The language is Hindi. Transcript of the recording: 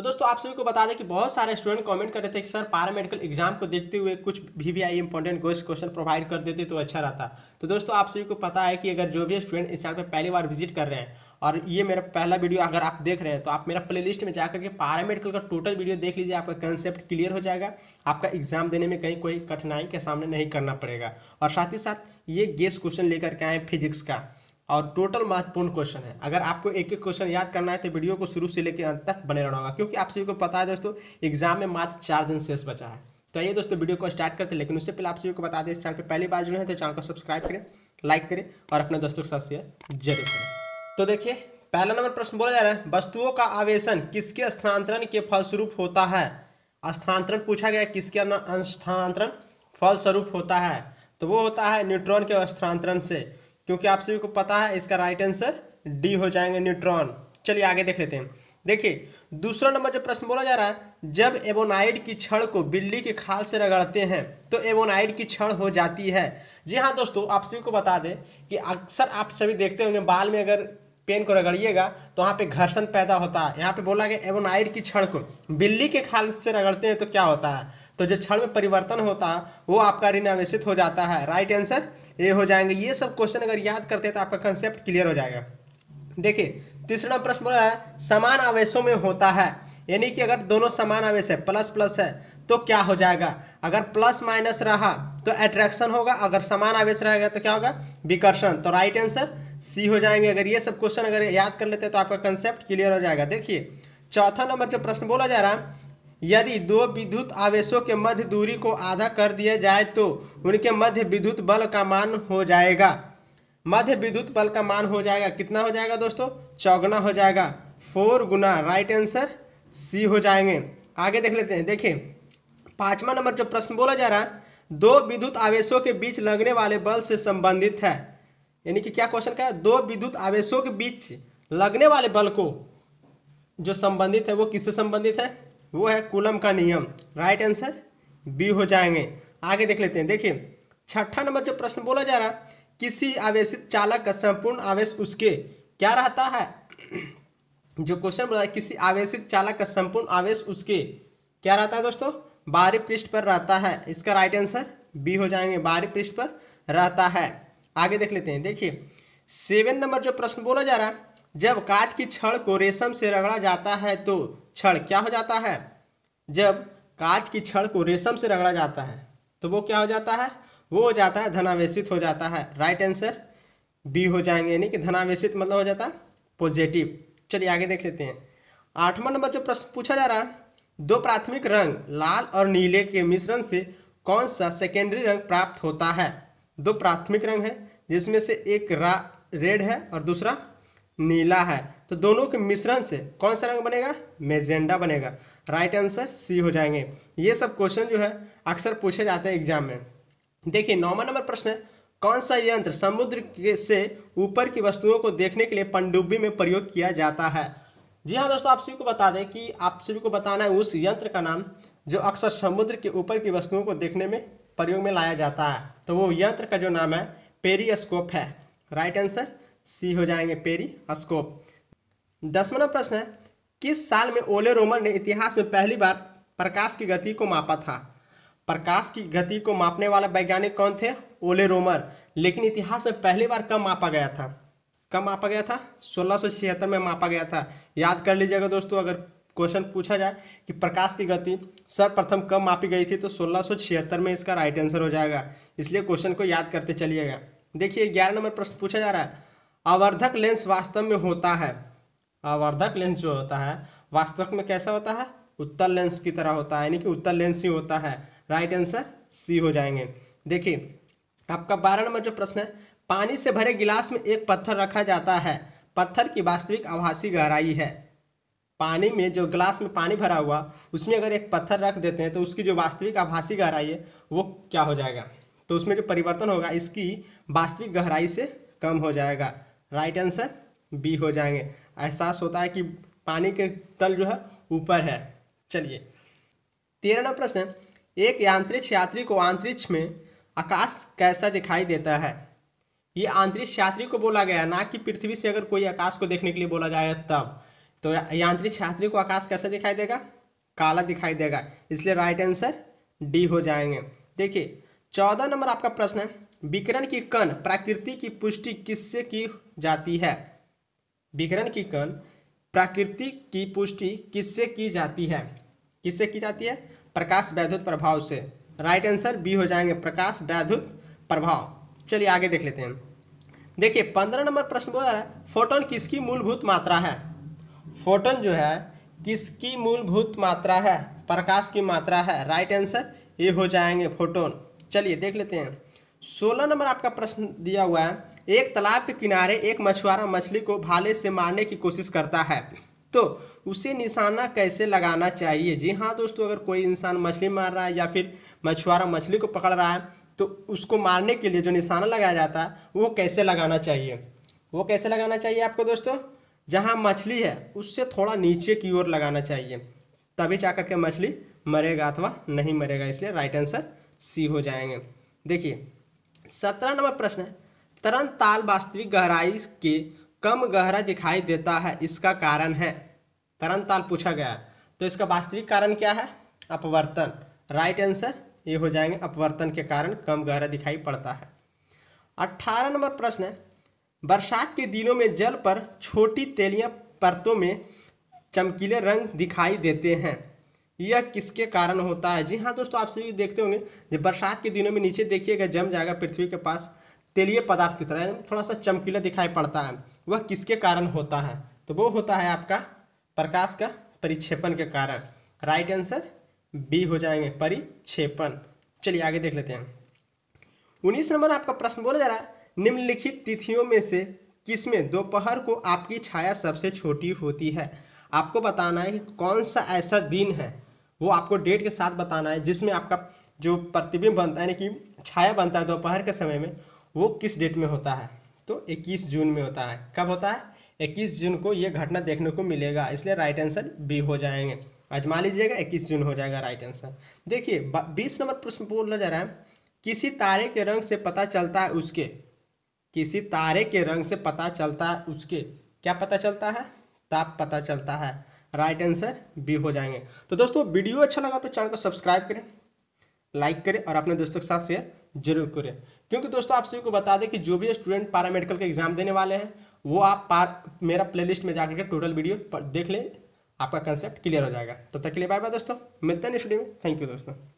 तो दोस्तों आप सभी को बता दें कि बहुत सारे स्टूडेंट कमेंट कर रहे थे कि सर पारा मेडिकल एग्जाम को देखते हुए कुछ भी वी आई इंपॉर्टेंट गोस्ट क्वेश्चन प्रोवाइड कर देते तो अच्छा रहता तो दोस्तों आप सभी को पता है कि अगर जो भी स्टूडेंट इस चैनल पर पहली बार विजिट कर रहे हैं और ये मेरा पहला वीडियो अगर आप देख रहे हैं तो आप मेरा प्ले में जाकर के पारा मेडिकल का टोटल वीडियो देख लीजिए आपका कंसेप्ट क्लियर हो जाएगा आपका एग्जाम देने में कहीं कोई कठिनाई का सामना नहीं करना पड़ेगा और साथ ही साथ ये गेस्ट क्वेश्चन लेकर के आए फिजिक्स का और टोटल महत्वपूर्ण क्वेश्चन है अगर आपको एक एक क्वेश्चन याद करना है तो वीडियो को शुरू से लेकर अंत तक बने रहना होगा क्योंकि आप सभी को पता है दोस्तों एग्जाम में मात्र चार दिन शेष बचा है तो ये दोस्तों वीडियो को स्टार्ट करते हैं लेकिन उससे पहले आप सभी को बता दें इस चैनल पर पहली बार जुड़े हैं तो चैनल को सब्सक्राइब करें लाइक करें और अपने दोस्तों के साथ शेयर जरूर करें तो देखिए पहला नंबर प्रश्न बोला जा रहा है वस्तुओं का आवेशन किसके स्थानांतरण के फलस्वरूप होता है स्थानांतरण पूछा गया किसके स्थानांतरण फलस्वरूप होता है तो वो होता है न्यूट्रॉन के स्थानांतरण से क्योंकि आप सभी को पता है इसका राइट आंसर डी हो जाएंगे न्यूट्रॉन चलिए आगे देख लेते हैं देखिए दूसरा नंबर जो प्रश्न बोला जा रहा है जब एबोनाइड की छड़ को बिल्ली के खाल से रगड़ते हैं तो एबोनाइड की छड़ हो जाती है जी हाँ दोस्तों आप सभी को बता दें कि अक्सर आप सभी देखते होंगे बाल में अगर पेन को रगड़िएगा तो वहाँ पे घर्षण पैदा होता है यहाँ पे बोला गया एबोनाइड की छड़ को बिल्ली के खाल से रगड़ते हैं तो क्या होता है तो जो क्षण में परिवर्तन होता है वो आपका ऋण आवेशित हो जाता है राइट आंसर ये हो जाएंगे ये सब क्वेश्चन अगर याद करते हैं तो आपका कंसेप्ट क्लियर हो जाएगा देखिए तीसरा प्रश्न बोला है समान आवेशों में होता है यानी कि अगर दोनों समान आवेश है प्लस प्लस है तो क्या हो जाएगा अगर प्लस माइनस रहा तो एट्रैक्शन होगा अगर समान आवेश रहेगा तो क्या होगा विकर्षण तो राइट आंसर सी हो जाएंगे अगर ये सब क्वेश्चन अगर याद कर लेते हैं तो आपका कंसेप्ट क्लियर हो जाएगा देखिए चौथा नंबर जो प्रश्न बोला जा रहा है यदि दो विद्युत आवेशों के मध्य दूरी को आधा कर दिया जाए तो उनके मध्य विद्युत बल का मान हो जाएगा मध्य विद्युत बल का मान हो जाएगा कितना हो जाएगा दोस्तों चौगना हो जाएगा फोर गुना राइट आंसर सी हो जाएंगे आगे देख लेते हैं देखिए पांचवा नंबर जो प्रश्न बोला जा रहा है दो विद्युत आवेशों के बीच लगने वाले बल से संबंधित है यानी कि क्या क्वेश्चन का है दो विद्युत आवेशों के बीच लगने वाले बल को जो संबंधित है वो किससे संबंधित है वो है कुलम का नियम राइट आंसर बी हो जाएंगे आगे देख लेते हैं देखिए छठा नंबर जो प्रश्न बोला जा रहा किसी आवेशित चालक का संपूर्ण आवेश उसके क्या रहता है जो क्वेश्चन बोला किसी आवेशित चालक का संपूर्ण आवेश उसके क्या रहता है दोस्तों बाहरी पृष्ठ पर रहता है इसका राइट आंसर बी हो जाएंगे बाहरी पृष्ठ पर रहता है आगे देख लेते हैं देखिए सेवन नंबर जो प्रश्न बोला जा रहा है जब कांच की छड़ को रेशम से रगड़ा जाता है तो छड़ क्या हो जाता है जब कांच की छड़ को रेशम से रगड़ा जाता है तो वो क्या हो जाता है वो हो जाता है धनावेशित हो जाता है राइट आंसर बी हो जाएंगे यानी कि धनावेशित मतलब हो जाता है पॉजिटिव चलिए आगे देख लेते हैं आठवां नंबर जो प्रश्न पूछा जा रहा है दो प्राथमिक रंग लाल और नीले के मिश्रण से कौन सा सेकेंडरी रंग प्राप्त होता है दो प्राथमिक रंग है जिसमें से एक रा रेड है और दूसरा नीला है तो दोनों के मिश्रण से कौन सा रंग बनेगा मेजेंडा बनेगा राइट आंसर सी हो जाएंगे ये सब क्वेश्चन जो है अक्सर पूछे जाते हैं एग्जाम में देखिए नौवा नंबर प्रश्न है कौन सा यंत्र समुद्र के से ऊपर की वस्तुओं को देखने के लिए पनडुब्बी में प्रयोग किया जाता है जी हाँ दोस्तों आप सभी को बता दें कि आप सभी को बताना है उस यंत्र का नाम जो अक्सर समुद्र के ऊपर की वस्तुओं को देखने में प्रयोग में लाया जाता है तो वो यंत्र का जो नाम है पेरियस्कोप है राइट आंसर सी हो जाएंगे पेरी स्कोप दसवा प्रश्न है किस साल में ओले रोमर ने इतिहास में पहली बार प्रकाश की गति को मापा था प्रकाश की गति को मापने वाला वैज्ञानिक कौन थे ओले रोमर लेकिन इतिहास में पहली बार कब मापा गया था कब मापा गया था सोलह में मापा गया था याद कर लीजिएगा दोस्तों अगर क्वेश्चन पूछा जाए कि प्रकाश की गति सर्वप्रथम कब मापी गई थी तो सोलह में इसका राइट आंसर हो जाएगा इसलिए क्वेश्चन को याद करते चलिएगा देखिए ग्यारह नंबर प्रश्न पूछा जा रहा है आवर्धक लेंस वास्तव में होता है आवर्धक लेंस जो होता है वास्तव में कैसा होता है उत्तर लेंस की तरह होता है यानी कि उत्तर लेंस ही होता है राइट आंसर सी हो जाएंगे देखिए आपका बारह नंबर जो प्रश्न है पानी से भरे गिलास में एक पत्थर रखा जाता है पत्थर की वास्तविक आभासी गहराई है पानी में जो गिलास में पानी भरा हुआ उसमें अगर एक पत्थर रख देते हैं तो उसकी जो वास्तविक आभासी गहराई है वो क्या हो जाएगा तो उसमें जो परिवर्तन होगा इसकी वास्तविक गहराई से कम हो जाएगा राइट आंसर बी हो जाएंगे एहसास होता है कि पानी के तल जो है ऊपर है चलिए नंबर प्रश्न एक यांत्रिक्ष यात्री को अंतरिक्ष में आकाश कैसा दिखाई देता है ये अंतरिक्ष यात्री को बोला गया ना कि पृथ्वी से अगर कोई आकाश को देखने के लिए बोला जाए तब तो यांत्रिक्ष यात्री को आकाश कैसा दिखाई देगा काला दिखाई देगा इसलिए राइट आंसर डी हो जाएंगे देखिए चौदह नंबर आपका प्रश्न है विकरण की कण प्रकृति की पुष्टि किससे की जाती है विकरण की कण प्रकृति की पुष्टि किससे की जाती है किससे की जाती है प्रकाश वैद्युत प्रभाव से राइट आंसर बी हो जाएंगे प्रकाश वैद्युत प्रभाव चलिए आगे देख लेते हैं देखिए पंद्रह नंबर प्रश्न बोला रहा है फोटोन किसकी मूलभूत मात्रा है फोटोन जो है किसकी मूलभूत मात्रा है प्रकाश की मात्रा है राइट आंसर ये हो जाएंगे फोटोन चलिए देख लेते हैं सोलह नंबर आपका प्रश्न दिया हुआ है एक तालाब के किनारे एक मछुआरा मछली को भाले से मारने की कोशिश करता है तो उसे निशाना कैसे लगाना चाहिए जी हाँ दोस्तों अगर कोई इंसान मछली मार रहा है या फिर मछुआरा मछली को पकड़ रहा है तो उसको मारने के लिए जो निशाना लगाया जाता है वो कैसे लगाना चाहिए वो कैसे लगाना चाहिए आपको दोस्तों जहाँ मछली है उससे थोड़ा नीचे की ओर लगाना चाहिए तभी जा के मछली मरेगा अथवा नहीं मरेगा इसलिए राइट आंसर सी हो जाएंगे देखिए सत्रह नंबर प्रश्न है तरन ताल वास्तविक गहराई के कम गहरा दिखाई देता है इसका कारण है तरन ताल पूछा गया है तो इसका वास्तविक कारण क्या है अपवर्तन राइट आंसर ये हो जाएंगे अपवर्तन के कारण कम गहरा दिखाई पड़ता है अट्ठारह नंबर प्रश्न है बरसात के दिनों में जल पर छोटी तेलियां परतों में चमकीले रंग दिखाई देते हैं यह किसके कारण होता है जी हाँ दोस्तों आप सभी देखते होंगे जब बरसात के दिनों में नीचे देखिएगा जम जाएगा पृथ्वी के पास तेलीय पदार्थ की तरह थोड़ा सा चमकीला दिखाई पड़ता है वह किसके कारण होता है तो वो होता है आपका प्रकाश का परिक्षेपण के कारण राइट आंसर बी हो जाएंगे परिक्षेपण चलिए आगे देख लेते हैं उन्नीस नंबर आपका प्रश्न बोला जा रहा है निम्नलिखित तिथियों में से किसमें दोपहर को आपकी छाया सबसे छोटी होती है आपको बताना है कि कौन सा ऐसा दिन है वो आपको डेट के साथ बताना है जिसमें आपका जो प्रतिबिंब बनता है यानी कि छाया बनता है दोपहर के समय में वो किस डेट में होता है तो 21 जून में होता है कब होता है 21 जून को ये घटना देखने को मिलेगा इसलिए राइट आंसर बी हो जाएंगे आजमा लीजिएगा 21 जून हो जाएगा राइट आंसर देखिए 20 नंबर प्रश्न बोलना जा रहा है किसी तारे के रंग से पता चलता है उसके किसी तारे के रंग से पता चलता है उसके क्या पता चलता है ताप पता चलता है राइट आंसर बी हो जाएंगे तो दोस्तों वीडियो अच्छा लगा तो चैनल को सब्सक्राइब करें लाइक करें और अपने दोस्तों के साथ शेयर जरूर करें क्योंकि दोस्तों आप सभी को बता दें कि जो भी स्टूडेंट पैरामेडिकल के एग्जाम देने वाले हैं वो आप पार मेरा प्लेलिस्ट में जाकर के टोटल वीडियो देख लें आपका कंसेप्ट क्लियर हो जाएगा तब तो तक के लिए बाय बाय दोस्तों मिलते हैं नेक्स्ट वीडियो में थैंक यू दोस्तों